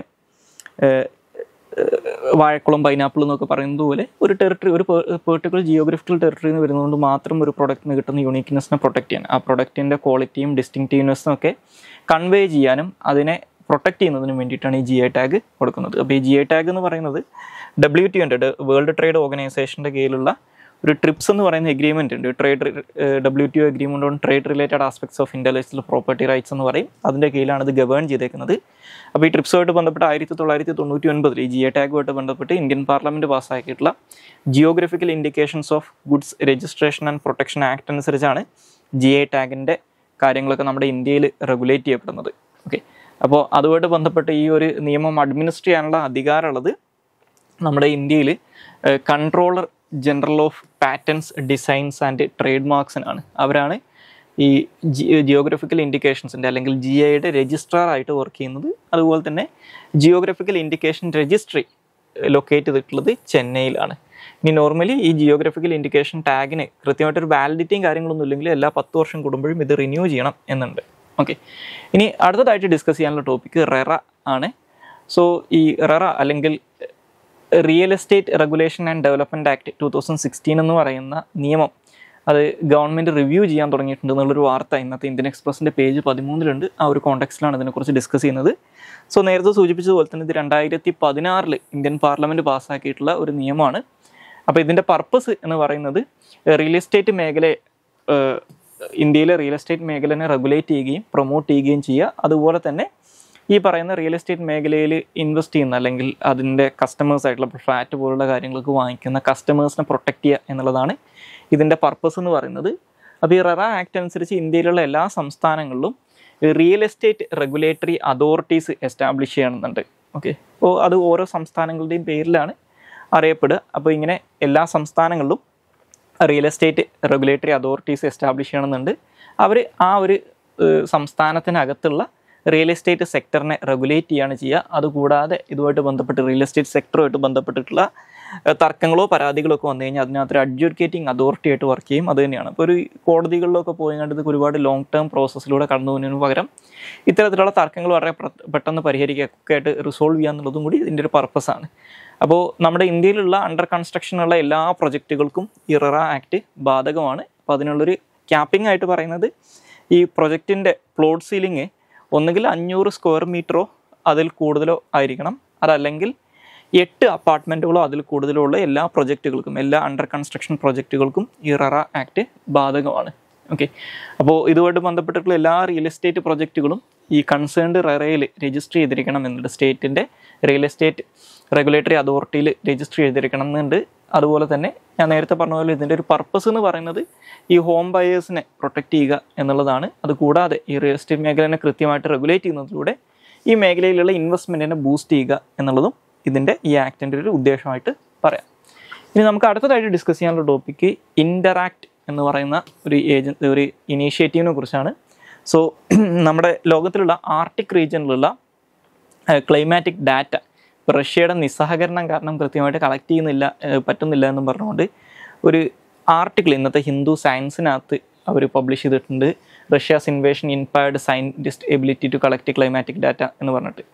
വാഴക്കുളം പൈനാപ്പിൾ എന്നൊക്കെ പറയുന്നത് പോലെ ഒരു ടെറിട്ടറി ഒരു പെർട്ടിക്കുലർ ജിയോഗ്രഫിക്കൽ ടെറിട്ടറിയിൽ നിന്ന് വരുന്നതുകൊണ്ട് മാത്രം ഒരു പ്രൊഡക്റ്റിന് കിട്ടുന്ന യുണീക്നെസ്സിനെ പ്രൊട്ടക്റ്റ് ചെയ്യാൻ ആ പ്രൊഡക്റ്റിൻ്റെ ക്വാളിറ്റിയും ഡിസ്റ്റിങ്റ്റീവ്നെസ്സും ഒക്കെ കൺവേ ചെയ്യാനും അതിനെ പ്രൊട്ടക്റ്റ് ചെയ്യുന്നതിന് വേണ്ടിയിട്ടാണ് ഈ ജി ഐ ടാഗ് കൊടുക്കുന്നത് അപ്പോൾ ഈ ജി ഐ ടാഗ് എന്ന് പറയുന്നത് ഡബ്ല്യു ടി ഉണ്ട് വേൾഡ് ട്രേഡ് ഓർഗനൈസേഷൻ്റെ കീഴിലുള്ള ഒരു ട്രിപ്സ് എന്ന് പറയുന്ന എഗ്രിമെൻ്റ് ഉണ്ട് trade W T O agreement on trade related aspects of intellectual property rights എന്ന് പറയും അതിൻ്റെ കീഴിലാണ് ഇത് ഗവേൺ ചെയ്തേക്കുന്നത് അപ്പോൾ ഈ ട്രിപ്സുമായിട്ട് ബന്ധപ്പെട്ട് ആയിരത്തി തൊള്ളായിരത്തി തൊണ്ണൂറ്റി ഒൻപതിൽ ഈ ജി ഐ ടാഗുമായിട്ട് ബന്ധപ്പെട്ട് ഇന്ത്യൻ പാർലമെൻറ്റ് പാസ്സാക്കിയിട്ടുള്ള geographical indications of goods registration and protection act അനുസരിച്ചാണ് ജി ഐ ടാഗിൻ്റെ കാര്യങ്ങളൊക്കെ നമ്മുടെ ഇന്ത്യയിൽ റെഗുലേറ്റ് ചെയ്യപ്പെടുന്നത് ഓക്കെ അപ്പോൾ അതുമായിട്ട് ബന്ധപ്പെട്ട് ഈ ഒരു നിയമം അഡ്മിനിസ്റ്റർ ചെയ്യാനുള്ള അധികാരമുള്ളത് നമ്മുടെ ഇന്ത്യയിൽ controller general of patents designs and trade മാർക്സിനാണ് അവരാണ് ഈ ജിയോഗ്രഫിക്കൽ ഇൻഡിക്കേഷൻസിൻ്റെ അല്ലെങ്കിൽ ജി ഐയുടെ രജിസ്ട്രാർ ആയിട്ട് വർക്ക് ചെയ്യുന്നത് അതുപോലെ തന്നെ ജിയോഗ്രഫിക്കൽ ഇൻഡിക്കേഷൻ രജിസ്ട്രി ലൊക്കേറ്റ് ചെയ്തിട്ടുള്ളത് ചെന്നൈയിലാണ് ഇനി നോർമലി ഈ ജിയോഗ്രഫിക്കൽ ഇൻഡിക്കേഷൻ ടാഗിന് കൃത്യമായിട്ടൊരു വാലിഡിറ്റിയും കാര്യങ്ങളൊന്നും ഇല്ലെങ്കിൽ എല്ലാ പത്ത് വർഷം കൂടുമ്പോഴും ഇത് റിന്യൂ ചെയ്യണം എന്നുണ്ട് ഓക്കെ ഇനി അടുത്തതായിട്ട് ഡിസ്കസ് ചെയ്യാനുള്ള ടോപ്പിക്ക് റെറ ആണ് സോ ഈ റെറ അല്ലെങ്കിൽ real estate regulation and development act two thousand sixteen എന്ന് പറയുന്ന നിയമം അത് ഗവൺമെൻറ് റിവ്യൂ ചെയ്യാൻ തുടങ്ങിയിട്ടുണ്ട് എന്നുള്ളൊരു വാർത്ത ഇന്നത്തെ ഇന്ത്യൻ എക്സ്പ്രസിൻ്റെ പേജ് പതിമൂന്നിലുണ്ട് ആ ഒരു കോണ്ടെക്സ്റ്റിലാണ് ഇതിനെക്കുറിച്ച് ഡിസ്കസ് ചെയ്യുന്നത് സോ നേരത്തെ സൂചിപ്പിച്ചതുപോലെ തന്നെ ഇത് രണ്ടായിരത്തി പതിനാറിൽ ഇന്ത്യൻ പാർലമെൻറ്റ് പാസ്സാക്കിയിട്ടുള്ള ഒരു നിയമമാണ് അപ്പോൾ ഇതിൻ്റെ പർപ്പസ് എന്ന് പറയുന്നത് റിയൽ എസ്റ്റേറ്റ് മേഖലയെ ഇന്ത്യയിലെ റിയൽ എസ്റ്റേറ്റ് മേഖലനെ റെഗുലേറ്റ് ചെയ്യുകയും പ്രൊമോട്ട് ചെയ്യുകയും ചെയ്യുക അതുപോലെ തന്നെ ഈ പറയുന്ന റിയൽ എസ്റ്റേറ്റ് മേഖലയിൽ ഇൻവെസ്റ്റ് ചെയ്യുന്ന അല്ലെങ്കിൽ അതിൻ്റെ കസ്റ്റമേഴ്സ് ആയിട്ടുള്ള ഫ്ലാറ്റ് പോലുള്ള കാര്യങ്ങൾക്ക് വാങ്ങിക്കുന്ന കസ്റ്റമേഴ്സിനെ പ്രൊട്ടക്റ്റ് ചെയ്യുക എന്നുള്ളതാണ് ഇതിൻ്റെ പർപ്പസ് എന്ന് പറയുന്നത് അപ്പോൾ ഈ റെറ ആക്ട് അനുസരിച്ച് ഇന്ത്യയിലുള്ള എല്ലാ സംസ്ഥാനങ്ങളിലും real estate regulatory authorities establish ചെയ്യണമെന്നുണ്ട് ഓക്കെ അപ്പോൾ അത് ഓരോ സംസ്ഥാനങ്ങളുടെയും പേരിലാണ് അറിയപ്പെടുക അപ്പോൾ ഇങ്ങനെ എല്ലാ സംസ്ഥാനങ്ങളിലും real estate regulatory authorities establish ചെയ്യണമെന്നുണ്ട് അവർ ആ ഒരു സംസ്ഥാനത്തിനകത്തുള്ള റിയൽ എസ്റ്റേറ്റ് സെക്ടറിനെ റെഗുലേറ്റ് ചെയ്യുകയാണ് ചെയ്യുക അതുകൂടാതെ ഇതുമായിട്ട് ബന്ധപ്പെട്ട് റിയൽ എസ്റ്റേറ്റ് സെക്ടറുമായിട്ട് ബന്ധപ്പെട്ടിട്ടുള്ള തർക്കങ്ങളോ പരാതികളോ ഒക്കെ വന്നു കഴിഞ്ഞാൽ ഒരു അഡ്യൂക്കേറ്റിംഗ് അതോറിറ്റി ആയിട്ട് വർക്ക് ചെയ്യും അത് തന്നെയാണ് ഇപ്പോൾ ഒരു കോടതികളിലൊക്കെ പോയി കണ്ടത് ഒരുപാട് ലോങ് ടേം പ്രോസസ്സിലൂടെ കടന്നു പോകുന്നതിന് പകരം ഇത്തരത്തിലുള്ള തർക്കങ്ങൾ വളരെ പെട്ടെന്ന് പരിഹരിക്കുക ഒക്കെ ആയിട്ട് റിസോൾവ് ചെയ്യുക എന്നുള്ളതും കൂടി ഇതിൻ്റെ ഒരു പർപ്പസാണ് അപ്പോൾ നമ്മുടെ ഇന്ത്യയിലുള്ള അണ്ടർ കൺസ്ട്രക്ഷനുള്ള എല്ലാ പ്രൊജക്റ്റുകൾക്കും ഇററ ആക്ട് ബാധകമാണ് അപ്പോൾ അതിനുള്ളൊരു ക്യാപ്പിംഗ് ആയിട്ട് പറയുന്നത് ഈ പ്രൊജക്റ്റിൻ്റെ പ്ലോട്ട് സീലിംഗ് ഒന്നുകിൽ അഞ്ഞൂറ് സ്ക്വയർ മീറ്ററോ അതിൽ കൂടുതലോ ആയിരിക്കണം അതല്ലെങ്കിൽ എട്ട് അപ്പാർട്ട്മെൻറ്റുകളോ അതിൽ കൂടുതലോ ഉള്ള എല്ലാ പ്രൊജക്റ്റുകൾക്കും എല്ലാ അണ്ടർ കൺസ്ട്രക്ഷൻ പ്രൊജക്റ്റുകൾക്കും ഈ ആക്ട് ബാധകമാണ് ഓക്കെ അപ്പോൾ ഇതുമായിട്ട് ബന്ധപ്പെട്ടിട്ടുള്ള എല്ലാ റിയൽ എസ്റ്റേറ്റ് പ്രൊജക്റ്റുകളും ഈ കൺസേൺഡ് റെറയിൽ രജിസ്റ്റർ ചെയ്തിരിക്കണം എന്നുണ്ട് സ്റ്റേറ്റിൻ്റെ റിയൽ എസ്റ്റേറ്റ് റെഗുലേറ്ററി അതോറിറ്റിയിൽ രജിസ്റ്റർ ചെയ്തിരിക്കണം എന്നുണ്ട് അതുപോലെ തന്നെ ഞാൻ നേരത്തെ പറഞ്ഞ പോലെ ഇതിൻ്റെ ഒരു പർപ്പസ് എന്ന് പറയുന്നത് ഈ ഹോം ബയേഴ്സിനെ പ്രൊട്ടക്റ്റ് ചെയ്യുക എന്നുള്ളതാണ് അതുകൂടാതെ ഈ റിയൽ എസ്റ്റേറ്റ് മേഖലനെ കൃത്യമായിട്ട് റെഗുലേറ്റ് ചെയ്യുന്നതിലൂടെ ഈ മേഖലയിലുള്ള ഇൻവെസ്റ്റ്മെൻറ്റിനെ ബൂസ്റ്റ് ചെയ്യുക എന്നുള്ളതും ഇതിൻ്റെ ഈ ആക്ടിൻ്റെ ഒരു ഉദ്ദേശമായിട്ട് പറയാം ഇനി നമുക്ക് അടുത്തതായിട്ട് ഡിസ്കസ് ചെയ്യാനുള്ള ടോപ്പിക്ക് ഇൻഡറാക്ട് എന്ന് പറയുന്ന ഒരു ഏജൻ ഒരു ഇനീഷ്യേറ്റീവിനെ കുറിച്ചാണ് സോ <clears throat> നമ്മുടെ ലോകത്തിലുള്ള ആർട്ടിക് റീജിയനിലുള്ള ക്ലൈമാറ്റിക് ഡാറ്റ റഷ്യയുടെ നിസ്സഹകരണം കാരണം കൃത്യമായിട്ട് കളക്ട് ചെയ്യുന്നില്ല പറ്റുന്നില്ല എന്നും പറഞ്ഞുകൊണ്ട് ഒരു ആർട്ടിക്കിൾ ഇന്നത്തെ ഹിന്ദു സയൻസിനകത്ത് അവർ പബ്ലിഷ് ചെയ്തിട്ടുണ്ട് Russia's invasion impaired scientist ability to collect climatic data എന്ന് പറഞ്ഞിട്ട്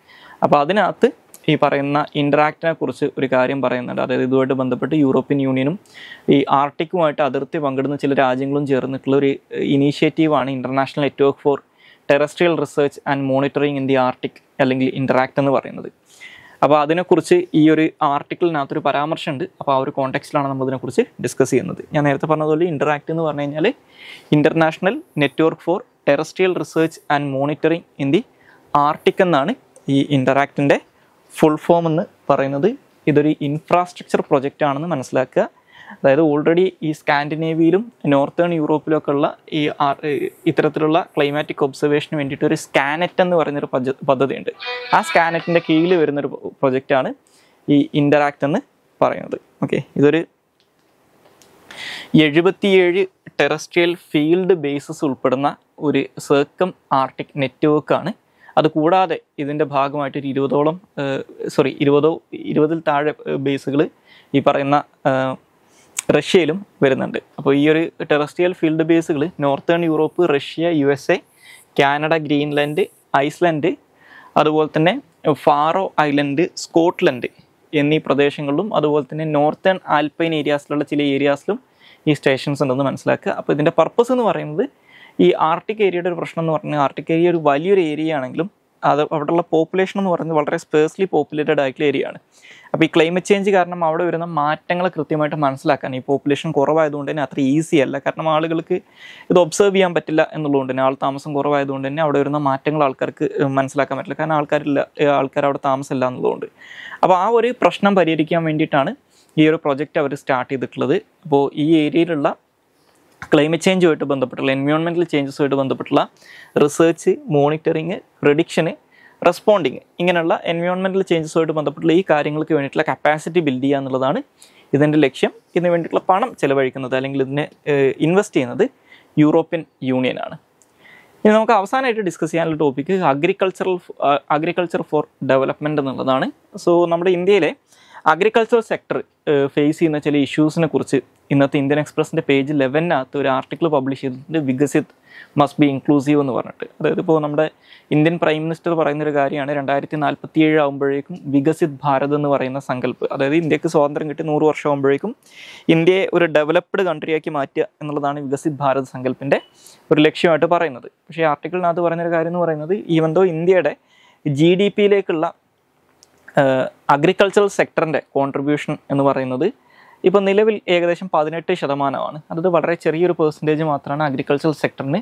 അപ്പോൾ അതിനകത്ത് ഈ പറയുന്ന ഇൻട്രാക്റ്റിനെ കുറിച്ച് ഒരു കാര്യം പറയുന്നുണ്ട് അതായത് ഇതുമായിട്ട് ബന്ധപ്പെട്ട് യൂറോപ്യൻ യൂണിയനും ഈ ആർട്ടിക്കുമായിട്ട് അതിർത്തി പങ്കിടുന്ന ചില രാജ്യങ്ങളും ചേർന്നിട്ടുള്ള ഒരു ഇനീഷ്യേറ്റീവാണ് international network for terrestrial research and monitoring in the Arctic അല്ലെങ്കിൽ ഇൻട്രാക്ട് എന്ന് പറയുന്നത് അപ്പോൾ അതിനെക്കുറിച്ച് ഈ ഒരു ആർട്ടിക്കിളിനകത്തൊരു പരാമർശമുണ്ട് അപ്പോൾ ആ ഒരു കോണ്ടെക്സ്റ്റിലാണ് നമ്മൾ ഡിസ്കസ് ചെയ്യുന്നത് ഞാൻ നേരത്തെ പറഞ്ഞതുപോലെ ഇൻ്ററാക്ട് എന്ന് പറഞ്ഞു കഴിഞ്ഞാൽ international network for terrestrial research and monitoring in the Arctic എന്നാണ് ഈ ഇൻ്ററാക്ടിൻ്റെ ഫുൾ ഫോം എന്ന് പറയുന്നത് ഇതൊരു ഇൻഫ്രാസ്ട്രക്ചർ പ്രൊജക്റ്റ് ആണെന്ന് മനസ്സിലാക്കുക അതായത് ഓൾറെഡി ഈ സ്കാൻഡിനേവിയയിലും നോർത്തേൺ യൂറോപ്പിലൊക്കെ ഉള്ള ഈ ഇത്തരത്തിലുള്ള ക്ലൈമാറ്റിക് ഒബ്സർവേഷന് വേണ്ടിയിട്ട് ഒരു സ്കാനറ്റ് എന്ന് പറയുന്നൊരു പദ്ധതിയുണ്ട് ആ സ്കാനറ്റിൻ്റെ കീഴിൽ വരുന്നൊരു പ്രൊജക്റ്റാണ് ഈ ഇൻ്ററാക്ട് എന്ന് പറയുന്നത് ഓക്കെ ഇതൊരു എഴുപത്തിയേഴ് ടെറസ്ട്രിയൽ ഫീൽഡ് ബേസസ് ഉൾപ്പെടുന്ന ഒരു സർക്കം ആർട്ടിക് നെറ്റ്വർക്കാണ് അതുകൂടാതെ ഇതിൻ്റെ ഭാഗമായിട്ട് ഒരു ഇരുപതോളം സോറി ഇരുപതോ ഇരുപതിൽ താഴെ ബേസുകൾ ഈ പറയുന്ന റഷ്യയിലും വരുന്നുണ്ട് അപ്പോൾ ഈ ഒരു ടെറസ്ട്രിയൽ ഫീൽഡ് ബേസുകൾ northern Europe Russia U S A Canada Greenland Iceland അതുപോലെ തന്നെ ഫാറോ ഐലൻഡ് സ്കോട്ട്ലൻഡ് എന്നീ പ്രദേശങ്ങളിലും അതുപോലെ തന്നെ നോർത്തേൺ ആൽപൈൻ ഏരിയാസിലുള്ള ചില ഏരിയാസിലും ഈ സ്റ്റേഷൻസ് ഉണ്ടെന്ന് മനസ്സിലാക്കുക അപ്പോൾ ഇതിൻ്റെ പർപ്പസ് എന്ന് പറയുന്നത് ഈ ആർട്ടിക് ഏരിയയുടെ ഒരു പ്രശ്നം എന്ന് പറഞ്ഞാൽ ആർട്ടിക് ഏരിയ ഒരു വലിയൊരു ഏരിയ ആണെങ്കിലും അത് അവിടെയുള്ള പോപ്പുലേഷൻ എന്ന് പറയുന്നത് വളരെ സ്പേഴ്സ്ലി പോപ്പുലേറ്റഡ് ആയിട്ടുള്ള ഏരിയ ആണ് അപ്പോൾ ഈ ക്ലൈമറ്റ് ചേഞ്ച് കാരണം അവിടെ വരുന്ന മാറ്റങ്ങൾ കൃത്യമായിട്ട് മനസ്സിലാക്കാൻ ഈ പോപ്പുലേഷൻ കുറവായതുകൊണ്ട് തന്നെ അത്ര ഈസി അല്ല കാരണം ആളുകൾക്ക് ഇത് ഒബ്സർവ് ചെയ്യാൻ പറ്റില്ല എന്നുള്ളതുകൊണ്ട് തന്നെ ആൾ താമസം കുറവായതുകൊണ്ട് തന്നെ അവിടെ വരുന്ന മാറ്റങ്ങൾ ആൾക്കാർക്ക് മനസ്സിലാക്കാൻ പറ്റില്ല കാരണം ആൾക്കാരില്ല ആൾക്കാർ അവിടെ താമസമില്ല എന്നുള്ളതുകൊണ്ട് അപ്പോൾ ആ ഒരു പ്രശ്നം പരിഹരിക്കാൻ വേണ്ടിയിട്ടാണ് ഈ ഒരു പ്രൊജക്റ്റ് അവർ സ്റ്റാർട്ട് ചെയ്തിട്ടുള്ളത് അപ്പോൾ ഈ ഏരിയയിലുള്ള ക്ലൈമറ്റ് ചേഞ്ചുമായിട്ട് ബന്ധപ്പെട്ടുള്ള എൻവയോൺമെൻറ്റൽ ചേഞ്ചസുമായിട്ട് ബന്ധപ്പെട്ടുള്ള റിസർച്ച് മോണിറ്ററിങ് പ്രഡിക്ഷന് റെസ്പോണ്ടിങ് ഇങ്ങനെയുള്ള എൻവയോൺമെൻറ്റൽ ചേഞ്ചസുമായിട്ട് ബന്ധപ്പെട്ടുള്ള ഈ കാര്യങ്ങൾക്ക് വേണ്ടിയിട്ടുള്ള കപ്പാസിറ്റി ബിൽഡ് ചെയ്യുക എന്നുള്ളതാണ് ഇതിൻ്റെ ലക്ഷ്യം ഇതിന് വേണ്ടിയിട്ടുള്ള പണം ചിലവഴിക്കുന്നത് അല്ലെങ്കിൽ ഇതിനെ ഇൻവെസ്റ്റ് ചെയ്യുന്നത് യൂറോപ്യൻ യൂണിയനാണ് ഇനി നമുക്ക് അവസാനമായിട്ട് ഡിസ്കസ് ചെയ്യാനുള്ള topic agricultural agriculture for development എന്നുള്ളതാണ് സോ നമ്മുടെ ഇന്ത്യയിലെ അഗ്രികൾച്ചർ സെക്ടർ ഫേസ് ചെയ്യുന്ന ചില ഇഷ്യൂസിനെ കുറിച്ച് ഇന്നത്തെ ഇന്ത്യൻ എക്സ്പ്രസിൻ്റെ പേജ് ലെവനകത്ത് ഒരു ആർട്ടിക്കിൾ പബ്ലിഷ് ചെയ്തിട്ടുണ്ട് വികസിത് മസ്റ്റ് ബി ഇൻക്ലൂസീവ് എന്ന് പറഞ്ഞിട്ട് അതായത് ഇപ്പോൾ നമ്മുടെ ഇന്ത്യൻ പ്രൈം മിനിസ്റ്റർ പറയുന്നൊരു കാര്യമാണ് രണ്ടായിരത്തി നാൽപ്പത്തി ഏഴ് ആകുമ്പോഴേക്കും വികസിത് ഭാരത് എന്ന് പറയുന്ന സങ്കല്പ് അതായത് ഇന്ത്യക്ക് സ്വാതന്ത്ര്യം കിട്ടി നൂറ് വർഷം ആകുമ്പോഴേക്കും ഇന്ത്യയെ ഒരു ഡെവലപ്ഡ് കൺട്രിയാക്കി മാറ്റുക എന്നുള്ളതാണ് വികസിത് ഭാരത് സങ്കല്പിൻ്റെ ഒരു ലക്ഷ്യമായിട്ട് പറയുന്നത് പക്ഷേ ആർട്ടിക്കിളിനകത്ത് പറയുന്നൊരു കാര്യം എന്ന് പറയുന്നത് ഈവൻ ദോ ഇന്ത്യയുടെ ജി ഡി പിയിലേക്കുള്ള അഗ്രികൾച്ചറൽ സെക്ടറിൻ്റെ കോൺട്രിബ്യൂഷൻ എന്ന് പറയുന്നത് ഇപ്പോൾ നിലവിൽ ഏകദേശം പതിനെട്ട് ശതമാനമാണ് അത് വളരെ ചെറിയൊരു പെർസെൻറ്റേജ് മാത്രമാണ് അഗ്രികൾച്ചറൽ സെക്ടറിന്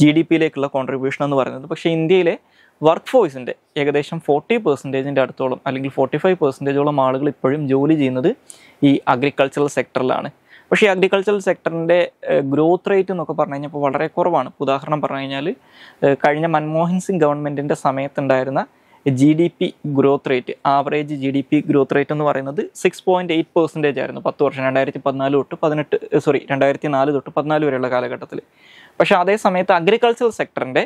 ജി ഡി പിയിലേക്കുള്ള കോൺട്രിബ്യൂഷൻ എന്ന് പറയുന്നത് പക്ഷേ ഇന്ത്യയിലെ വർക്ക് ഫോഴ്സിൻ്റെ ഏകദേശം ഫോർട്ടി പെർസെൻറ്റേജിൻ്റെ അടുത്തോളം അല്ലെങ്കിൽ ഫോർട്ടി ഫൈവ് പെർസെൻറ്റേജോളം ആളുകൾ ഇപ്പോഴും ജോലി ചെയ്യുന്നത് ഈ അഗ്രികൾച്ചറൽ സെക്ടറിലാണ് പക്ഷേ അഗ്രികൾച്ചറൽ സെക്ടറിൻ്റെ ഗ്രോത്ത് റേറ്റ് എന്നൊക്കെ പറഞ്ഞു കഴിഞ്ഞപ്പോൾ വളരെ കുറവാണ് ഉദാഹരണം പറഞ്ഞു കഴിഞ്ഞാൽ കഴിഞ്ഞ മൻമോഹൻ സിംഗ് ഗവൺമെൻറ്റിൻ്റെ സമയത്തുണ്ടായിരുന്ന G D P growth rate average G D P growth rate എന്ന് പറയുന്നത് സിക്സ് പോയിൻറ്റ് എയ്റ്റ് പെർസെൻറ്റേജ് ആയിരുന്നു പത്ത് വർഷം രണ്ടായിരത്തി പതിനാല് തൊട്ട് പതിനെട്ട് സോറി രണ്ടായിരത്തി നാല് തൊട്ട് പതിനാല് വരെയുള്ള കാലഘട്ടത്തിൽ പക്ഷേ അതേ സമയത്ത് അഗ്രികൾച്ചർ സെക്ടറിൻ്റെ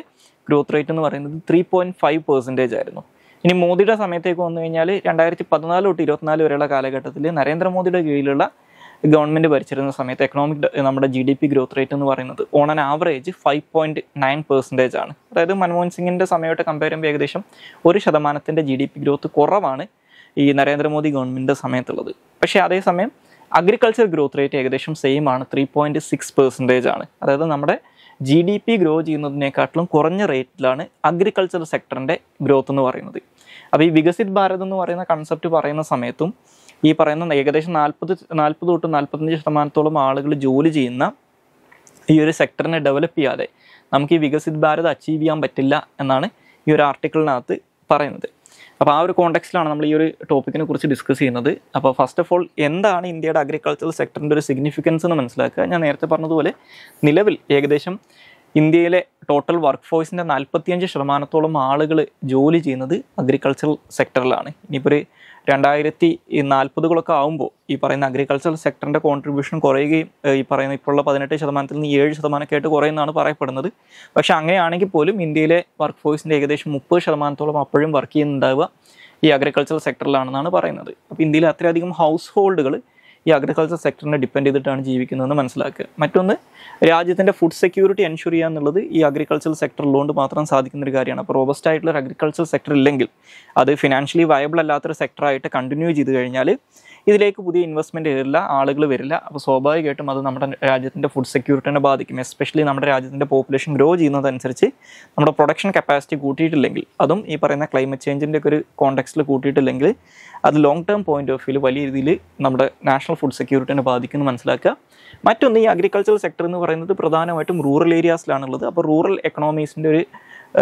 ഗ്രോത്ത് റേറ്റ് എന്ന് പറയുന്നത് ത്രീ പോയിൻറ്റ് ഫൈവ് പെർസെൻറ്റേജ് ആയിരുന്നു ഇനി മോദിയുടെ സമയത്തേക്ക് വന്നു കഴിഞ്ഞാൽ രണ്ടായിരത്തി പതിനാല് തൊട്ട് ഇരുപത്തിനാല് വരെയുള്ള കാലഘട്ടത്തിൽ നരേന്ദ്രമോദിയുടെ കീഴിലുള്ള ഗവൺമെൻറ് ഭരിച്ചിരുന്ന സമയത്ത് എക്കണോമിക് നമ്മുടെ G D P growth rate എന്ന് പറയുന്നത് on an average five point nine percentage ആണ് അതായത് മൻമോഹൻ സിംഗിൻ്റെ സമയമായിട്ട് കമ്പയർ ചെയ്യുമ്പോൾ ഏകദേശം ഒരു ശതമാനത്തിൻ്റെ ജി ഡി പി ഗ്രോത്ത് കുറവാണ് ഈ നരേന്ദ്രമോദി ഗവൺമെൻറ് സമയത്തുള്ളത് പക്ഷേ അതേസമയം അഗ്രികൾച്ചർ ഗ്രോത്ത് റേറ്റ് ഏകദേശം സെയിം ആണ് ത്രീ പോയിൻറ്റ് സിക്സ് പെർസെൻറ്റേജ് ആണ് അതായത് നമ്മുടെ ജി ഡി പി ഗ്രോ ചെയ്യുന്നതിനേക്കാട്ടിലും കുറഞ്ഞ റേറ്റിലാണ് അഗ്രികൾച്ചർ സെക്ടറിൻ്റെ ഗ്രോത്ത് എന്ന് പറയുന്നത് അപ്പോൾ ഈ വികസിത് ഭാരത് എന്ന് പറയുന്ന കൺസെപ്റ്റ് പറയുന്ന സമയത്തും ഈ പറയുന്ന ഏകദേശം നാൽപ്പത് നാൽപ്പത് തൊട്ട് നാൽപ്പത്തഞ്ച് ശതമാനത്തോളം ആളുകൾ ജോലി ചെയ്യുന്ന ഈ ഒരു സെക്ടറിനെ ഡെവലപ്പ് ചെയ്യാതെ നമുക്ക് ഈ വികസിത് ഭാരത് അച്ചീവ് ചെയ്യാൻ പറ്റില്ല എന്നാണ് ഈ ഒരു ആർട്ടിക്കിളിനകത്ത് പറയുന്നത് അപ്പോൾ ആ ഒരു കോണ്ടെക്സ്റ്റിലാണ് നമ്മൾ ഈ ഒരു ടോപ്പിക്കിനെ കുറിച്ച് ഡിസ്കസ് ചെയ്യുന്നത് അപ്പോൾ ഫസ്റ്റ് ഓഫ് ഓൾ എന്താണ് ഇന്ത്യയുടെ അഗ്രികൾച്ചറൽ സെക്ടറിൻ്റെ ഒരു സിഗ്നിഫിക്കൻസ് എന്ന് മനസ്സിലാക്കുക ഞാൻ നേരത്തെ പറഞ്ഞതുപോലെ നിലവിൽ ഏകദേശം ഇന്ത്യയിലെ ടോട്ടൽ വർക്ക് ഫോഴ്സിൻ്റെ നാൽപ്പത്തിയഞ്ച് ശതമാനത്തോളം ആളുകൾ ജോലി ചെയ്യുന്നത് അഗ്രികൾച്ചറൽ സെക്ടറിലാണ് ഇനിയിപ്പോൾ ഒരു രണ്ടായിരത്തി നാൽപ്പതുകളൊക്കെ ആകുമ്പോൾ ഈ പറയുന്ന അഗ്രികൾച്ചറൽ സെക്ടറിൻ്റെ കോൺട്രിബ്യൂഷൻ കുറയുകയും ഈ പറയുന്ന ഇപ്പോഴുള്ള പതിനെട്ട് ശതമാനത്തിൽ നിന്ന് ഏഴ് ശതമാനമൊക്കെ ആയിട്ട് കുറയുന്നതാണ് പറയപ്പെടുന്നത് പക്ഷേ അങ്ങനെയാണെങ്കിൽ പോലും ഇന്ത്യയിലെ വർക്ക് ഫോഴ്സിൻ്റെ ഏകദേശം മുപ്പത് ശതമാനത്തോളം അപ്പോഴും വർക്ക് ചെയ്യുന്നുണ്ടാവുക ഈ അഗ്രികൾച്ചറൽ സെക്ടറിലാണെന്നാണ് പറയുന്നത് അപ്പോൾ ഇന്ത്യയിൽ അത്രയധികം ഹൗസ് ഹോൾഡുകൾ ഈ അഗ്രികൾച്ചർ സെക്ടറിനെ ഡിപ്പെൻഡ് ചെയ്തിട്ടാണ് ജീവിക്കുന്നതെന്ന് മനസ്സിലാക്കുക മറ്റൊന്ന് രാജ്യത്തിൻ്റെ ഫുഡ് സെക്യൂരിറ്റി എൻഷുർ ചെയ്യുക എന്നുള്ളത് ഈ അഗ്രികൾച്ചർ സെക്ടറിലുകൊണ്ട് മാത്രം സാധിക്കുന്ന ഒരു കാര്യമാണ് അപ്പോൾ റോബസ്റ്റ് ആയിട്ടുള്ള ഒരു അഗ്രികൾച്ചർ സെക്ടർ ഇല്ലെങ്കിൽ അത് ഫിനാൻഷ്യലി വയബിൾ അല്ലാത്തൊരു സെക്ടറായിട്ട് കണ്ടിന്യൂ ചെയ്ത് കഴിഞ്ഞാൽ ഇതിലേക്ക് പുതിയ ഇൻവെസ്റ്റ്മെൻറ്റ് വരില്ല ആളുകൾ വരില്ല അപ്പോൾ സ്വാഭാവികമായിട്ടും അത് നമ്മുടെ രാജ്യത്തിൻ്റെ ഫുഡ് സെക്യൂരിറ്റിനെ ബാധിക്കും എസ്പെഷ്യലി നമ്മുടെ രാജ്യത്തിൻ്റെ പോപ്പുലേഷൻ ഗ്രോ ചെയ്യുന്നതനുസരിച്ച് നമ്മുടെ പ്രൊഡക്ഷൻ കപ്പാസിറ്റി കൂട്ടിയിട്ടില്ലെങ്കിൽ അതും ഈ പറയുന്ന ക്ലൈമറ്റ് ചേഞ്ചിൻ്റെ ഒരു കോണ്ടെക്സ്റ്റിൽ കൂട്ടിയിട്ടില്ലെങ്കിൽ അത് ലോങ് ടേം പോയിന്റ് ഓഫ് വ്യൂവിൽ വലിയ രീതിയിൽ നമ്മുടെ നാഷണൽ ഫുഡ് സെക്യൂരിറ്റിനെ ബാധിക്കുന്നു മനസ്സിലാക്കുക മറ്റൊന്ന് ഈ അഗ്രികൾച്ചറൽ സെക്ടർ എന്ന് പറയുന്നത് പ്രധാനമായിട്ടും റൂറൽ ഏരിയാസിലാണുള്ളത് അപ്പോൾ റൂറൽ എക്കണോമീസിൻ്റെ ഒരു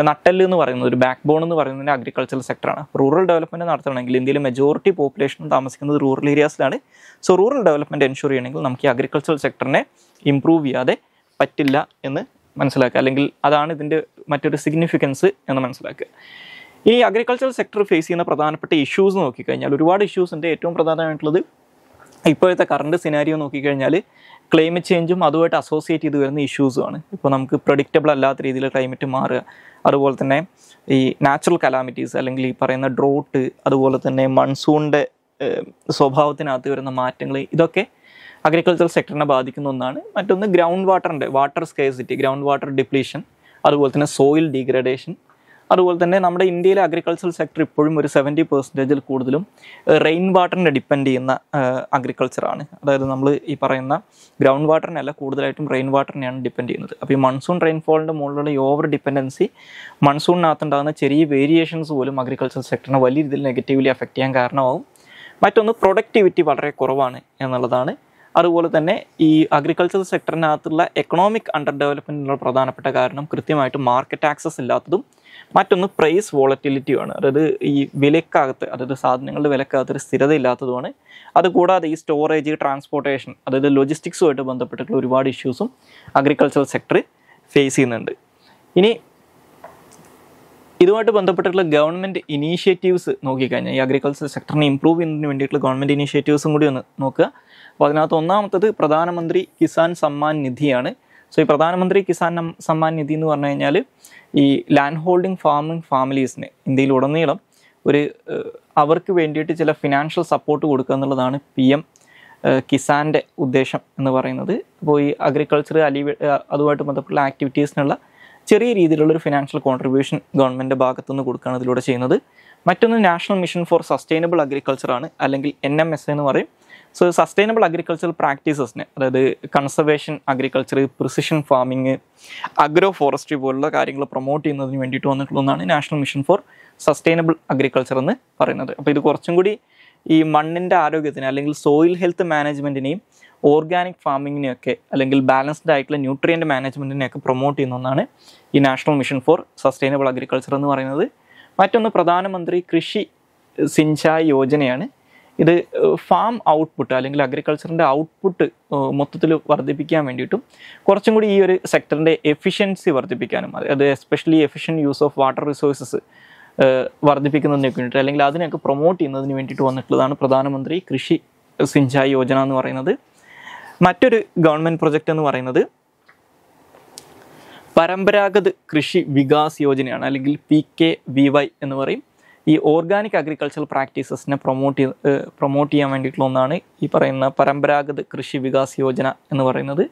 നട്ടെല്ല് എന്ന് പറയുന്നത് ഒരു ബാക്ക് ബോൺ എന്ന് പറയുന്നത് അഗ്രികൾച്ചറൽ സെക്ടറാണ് റൂറൽ ഡെവലപ്മെൻറ്റ് നടത്തണമെങ്കിൽ ഇന്ത്യയിലെ മെജോറിറ്റി പോപ്പുലേഷനും താമസിക്കുന്നത് റൂറൽ ഏരിയാസിലാണ് സോ റൂറൽ ഡെവലപ്മെൻറ്റ് എൻഷുർ ചെയ്യണമെങ്കിൽ നമുക്ക് ഈ അഗ്രികൾച്ചറൽ സെക്ടറിനെ ഇമ്പ്രൂവ് ചെയ്യാതെ പറ്റില്ല എന്ന് മനസ്സിലാക്കുക അല്ലെങ്കിൽ അതാണ് ഇതിൻ്റെ മറ്റൊരു സിഗ്നിഫിക്കൻസ് എന്ന് മനസ്സിലാക്കുക ഇനി അഗ്രികൾച്ചറൽ സെക്ടർ ഫേസ് ചെയ്യുന്ന പ്രധാനപ്പെട്ട ഇഷ്യൂസ് നോക്കിക്കഴിഞ്ഞാൽ ഒരുപാട് ഇഷ്യൂസ് ഉണ്ട് ഏറ്റവും പ്രധാനമായിട്ടുള്ളത് ഇപ്പോഴത്തെ കറണ്ട് സിനാരിയോ നോക്കിക്കഴിഞ്ഞാൽ ക്ലൈമറ്റ് ചേഞ്ചും അതുമായിട്ട് അസോസിയേറ്റ് ചെയ്ത് വരുന്ന ഇഷ്യൂസുമാണ് ഇപ്പോൾ നമുക്ക് പ്രഡിക്റ്റബിൾ അല്ലാത്ത രീതിയിൽ ക്ലൈമറ്റ് മാറുക അതുപോലെ തന്നെ ഈ നാച്ചുറൽ കലാമിറ്റീസ് അല്ലെങ്കിൽ ഈ പറയുന്ന ഡ്രോട്ട് അതുപോലെ തന്നെ മൺസൂണിൻ്റെ സ്വഭാവത്തിനകത്ത് വരുന്ന മാറ്റങ്ങൾ ഇതൊക്കെ അഗ്രികൾച്ചർ സെക്ടറിനെ ബാധിക്കുന്ന ഒന്നാണ് മറ്റൊന്ന് ഗ്രൗണ്ട് വാട്ടറിൻ്റെ water scarcity ground water depletion അതുപോലെ തന്നെ സോയിൽ ഡീഗ്രഡേഷൻ അതുപോലെ തന്നെ നമ്മുടെ ഇന്ത്യയിലെ അഗ്രികൾച്ചറൽ സെക്ടർ ഇപ്പോഴും ഒരു സെവൻറ്റി പെർസെൻറ്റേജിൽ കൂടുതലും റെയിൻ വാട്ടറിനെ ഡിപ്പെൻഡ് ചെയ്യുന്ന അഗ്രികൾച്ചറാണ് അതായത് നമ്മൾ ഈ പറയുന്ന ഗ്രൗണ്ട് വാട്ടറിനല്ല കൂടുതലായിട്ടും റെയിൻ വാട്ടറിനെയാണ് ഡിപ്പെൻഡ് ചെയ്യുന്നത് അപ്പോൾ ഈ മൺസൂൺ റെയിൻഫോളിൻ്റെ മുകളിലുള്ള ഈ ഓവർ ഡിപ്പെൻഡൻസി മൺസൂണിനകത്തുണ്ടാകുന്ന ചെറിയ വേരിയേഷൻസ് പോലും അഗ്രികൾച്ചറൽ സെക്ടറിനെ വലിയ രീതിയിൽ നെഗറ്റീവ്ലി എഫക്റ്റ് ചെയ്യാൻ കാരണമാകും മറ്റൊന്ന് പ്രൊഡക്ടിവിറ്റി വളരെ കുറവാണ് എന്നുള്ളതാണ് അതുപോലെ തന്നെ ഈ അഗ്രികൾച്ചർ സെക്ടറിനകത്തുള്ള എക്കണോമിക് അണ്ടർ ഡെവലപ്മെൻറ്റിനുള്ള പ്രധാനപ്പെട്ട കാരണം കൃത്യമായിട്ട് മാർക്കറ്റ് ആക്സസ് ഇല്ലാത്തതും മറ്റൊന്ന് പ്രൈസ് വോളറ്റിലിറ്റിയുമാണ് അതായത് ഈ വിലക്കകത്ത് അതായത് സാധനങ്ങളുടെ വിലക്കകത്ത് ഒരു സ്ഥിരതയില്ലാത്തതുമാണ് അതുകൂടാതെ ഈ സ്റ്റോറേജ് ട്രാൻസ്പോർട്ടേഷൻ അതായത് ലോജിസ്റ്റിക്സുമായിട്ട് ബന്ധപ്പെട്ടിട്ടുള്ള ഒരുപാട് ഇഷ്യൂസും അഗ്രികൾച്ചർ സെക്ടർ ഫേസ് ചെയ്യുന്നുണ്ട് ഇനി ഇതുമായിട്ട് ബന്ധപ്പെട്ടിട്ടുള്ള ഗവൺമെൻറ് ഇനീഷ്യേറ്റീവ്സ് നോക്കിക്കഴിഞ്ഞാൽ ഈ അഗ്രികൾച്ചർ സെക്ടറിനെ ഇംപ്രൂവ് ചെയ്യുന്നതിന് വേണ്ടിയിട്ടുള്ള ഗവൺമെൻറ് ഇനീഷ്യേറ്റീവ്സും കൂടി ഒന്ന് നോക്കുക അപ്പോൾ അതിനകത്ത് ഒന്നാമത്തത് പ്രധാനമന്ത്രി കിസാൻ സമ്മാൻ നിധിയാണ് സോ ഈ പ്രധാനമന്ത്രി കിസാൻ സമ്മാൻ നിധി എന്ന് പറഞ്ഞു കഴിഞ്ഞാൽ ഈ ലാൻഡ് ഹോൾഡിംഗ് ഫാമിംഗ് ഫാമിലീസിന് ഇന്ത്യയിലുടനീളം ഒരു അവർക്ക് വേണ്ടിയിട്ട് ചില ഫിനാൻഷ്യൽ സപ്പോർട്ട് കൊടുക്കുക എന്നുള്ളതാണ് പി എം കിസാൻ്റെ ഉദ്ദേശം എന്ന് പറയുന്നത് അപ്പോൾ ഈ അഗ്രികൾച്ചർ അലി അതുമായിട്ട് ബന്ധപ്പെട്ടുള്ള ആക്ടിവിറ്റീസിനുള്ള ചെറിയ രീതിയിലുള്ളൊരു ഫിനാൻഷ്യൽ കോൺട്രിബ്യൂഷൻ ഗവൺമെൻറ് ഭാഗത്തുനിന്ന് കൊടുക്കുകയാണ് ഇതിലൂടെ ചെയ്യുന്നത് മറ്റൊന്ന് national mission for sustainable agriculture ആണ് അല്ലെങ്കിൽ എൻ എം എസ് എന്ന് പറയും സോ സസ്റ്റൈനബിൾ അഗ്രികൾച്ചറൽ പ്രാക്ടീസസിന് അതായത് conservation agriculture precision farming agro forestry പോലുള്ള കാര്യങ്ങൾ പ്രൊമോട്ട് ചെയ്യുന്നതിന് വേണ്ടിയിട്ട് വന്നിട്ടുള്ളതാണ് national mission for sustainable agriculture എന്ന് പറയുന്നത് അപ്പോൾ ഇത് കുറച്ചും കൂടി ഈ മണ്ണിൻ്റെ ആരോഗ്യത്തിന് അല്ലെങ്കിൽ സോയിൽ ഹെൽത്ത് മാനേജ്മെൻറ്റിനെയും ഓർഗാനിക് ഫാമിങ്ങിനെയൊക്കെ അല്ലെങ്കിൽ ബാലൻസ്ഡ് ആയിട്ടുള്ള ന്യൂട്രിയൻറ്റ് മാനേജ്മെൻറ്റിനെയൊക്കെ പ്രൊമോട്ട് ചെയ്യുന്ന ഒന്നാണ് ഈ national mission for sustainable agriculture എന്ന് പറയുന്നത് മറ്റൊന്ന് പ്രധാനമന്ത്രി കൃഷി സിഞ്ചായ് യോജനയാണ് ഇത് ഫാം ഔട്ട്പുട്ട് അല്ലെങ്കിൽ അഗ്രികൾച്ചറിൻ്റെ ഔട്ട്പുട്ട് മൊത്തത്തിൽ വർദ്ധിപ്പിക്കാൻ വേണ്ടിയിട്ടും കുറച്ചും കൂടി ഈ ഒരു സെക്ടറിൻ്റെ എഫിഷ്യൻസി വർദ്ധിപ്പിക്കാനും അത് especially efficient use of water resources വർദ്ധിപ്പിക്കുന്നതിനൊക്കെ വേണ്ടിയിട്ട് അല്ലെങ്കിൽ അതിനൊക്കെ പ്രൊമോട്ട് ചെയ്യുന്നതിന് വേണ്ടിയിട്ട് വന്നിട്ടുള്ളതാണ് പ്രധാനമന്ത്രി കൃഷി സിഞ്ചായ് യോജന എന്ന് പറയുന്നത് മറ്റൊരു ഗവൺമെൻറ് പ്രൊജക്റ്റ് എന്ന് പറയുന്നത് പരമ്പരാഗത കൃഷി വികാസ് യോജനയാണ് അല്ലെങ്കിൽ പി കെ വി വൈ എന്ന് പറയും ഈ ഓർഗാനിക് അഗ്രികൾച്ചറൽ പ്രാക്ടീസസിനെ പ്രൊമോട്ട് ചെയ്ത് പ്രൊമോട്ട് ചെയ്യാൻ വേണ്ടിയിട്ടുള്ള ഒന്നാണ് ഈ പറയുന്ന പരമ്പരാഗത കൃഷി വികാസ് യോജന എന്ന് പറയുന്നത്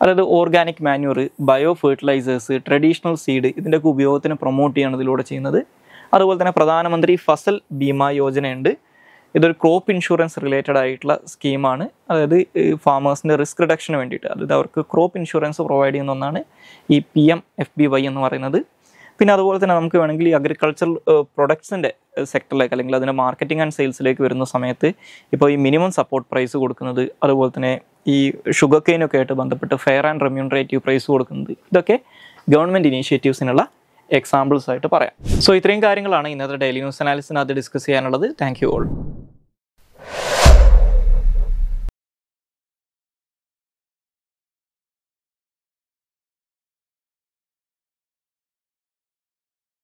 അതായത് organic manure bio fertilizers traditional seed ഇതിൻ്റെയൊക്കെ ഉപയോഗത്തിന് പ്രൊമോട്ട് ചെയ്യണതിലൂടെ ചെയ്യുന്നത് അതുപോലെ തന്നെ പ്രധാനമന്ത്രി ഫസൽ ബീമ യോജനയുണ്ട് ഇതൊരു ക്രോപ്പ് ഇൻഷുറൻസ് റിലേറ്റഡ് ആയിട്ടുള്ള സ്കീമാണ് അതായത് ഫാമേഴ്സിൻ്റെ റിസ്ക് റിഡക്ഷന് വേണ്ടിയിട്ട് അതായത് അവർക്ക് ക്രോപ്പ് ഇൻഷുറൻസ് പ്രൊവൈഡ് ചെയ്യുന്ന ഒന്നാണ് ഈ P M F B Y എന്ന് പറയുന്നത് പിന്നെ അതുപോലെ തന്നെ നമുക്ക് വേണമെങ്കിൽ ഈ അഗ്രികൾച്ചറൽ പ്രൊഡക്ട്സിൻ്റെ സെക്ടറിലേക്ക് അല്ലെങ്കിൽ അതിൻ്റെ മാർക്കറ്റിംഗ് ആൻഡ് സെയിൽസിലേക്ക് വരുന്ന സമയത്ത് ഇപ്പോൾ ഈ മിനിമം സപ്പോർട്ട് പ്രൈസ് കൊടുക്കുന്നത് അതുപോലെ തന്നെ ഈ ഷുഗർ കെയിനൊക്കെ ആയിട്ട് ബന്ധപ്പെട്ട് ഫെയർ ആൻഡ് റെമ്യൂണറേറ്റീവ് പ്രൈസ് കൊടുക്കുന്നത് ഇതൊക്കെ ഗവൺമെൻറ് ഇനീഷ്യേറ്റീവ്സിനുള്ള എക്സാമ്പിൾസ് ആയിട്ട് പറയാം സോ ഇത്രയും കാര്യങ്ങളാണ് ഇന്നത്തെ ഡെയിലി ന്യൂസ് അനാലിസിനകത്ത് ഡിസ്കസ് ചെയ്യാനുള്ളത് താങ്ക് യു ഓൾ